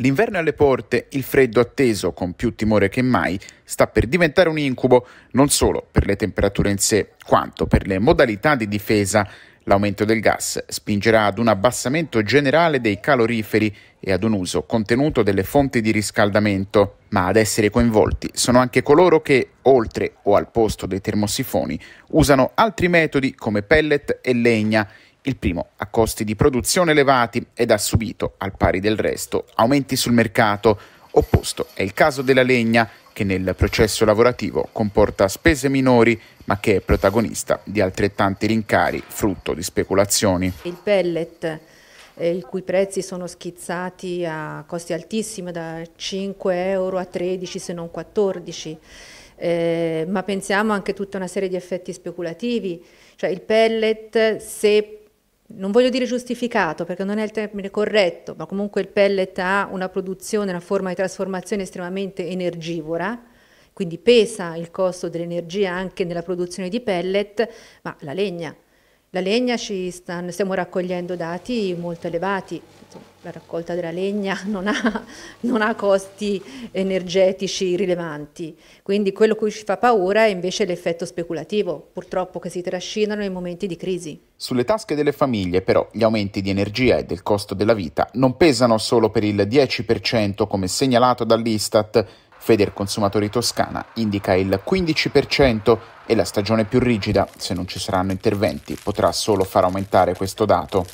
L'inverno è alle porte, il freddo atteso con più timore che mai sta per diventare un incubo non solo per le temperature in sé, quanto per le modalità di difesa. L'aumento del gas spingerà ad un abbassamento generale dei caloriferi e ad un uso contenuto delle fonti di riscaldamento, ma ad essere coinvolti sono anche coloro che, oltre o al posto dei termosifoni, usano altri metodi come pellet e legna il primo ha costi di produzione elevati ed ha subito, al pari del resto, aumenti sul mercato. Opposto è il caso della legna, che nel processo lavorativo comporta spese minori, ma che è protagonista di altrettanti rincari frutto di speculazioni. Il pellet eh, i cui prezzi sono schizzati a costi altissimi, da 5 euro a 13 se non 14. Eh, ma pensiamo anche a tutta una serie di effetti speculativi, cioè il pellet se non voglio dire giustificato perché non è il termine corretto, ma comunque il pellet ha una produzione, una forma di trasformazione estremamente energivora, quindi pesa il costo dell'energia anche nella produzione di pellet, ma la legna la legna ci stanno, stiamo raccogliendo dati molto elevati, la raccolta della legna non ha, non ha, costi energetici rilevanti, quindi quello cui ci fa paura è invece l'effetto speculativo, purtroppo che si trascinano nei momenti di crisi. Sulle tasche delle famiglie però gli aumenti di energia e del costo della vita non pesano solo per il 10% come segnalato dall'Istat, Federconsumatori Toscana indica il 15% e la stagione più rigida, se non ci saranno interventi, potrà solo far aumentare questo dato.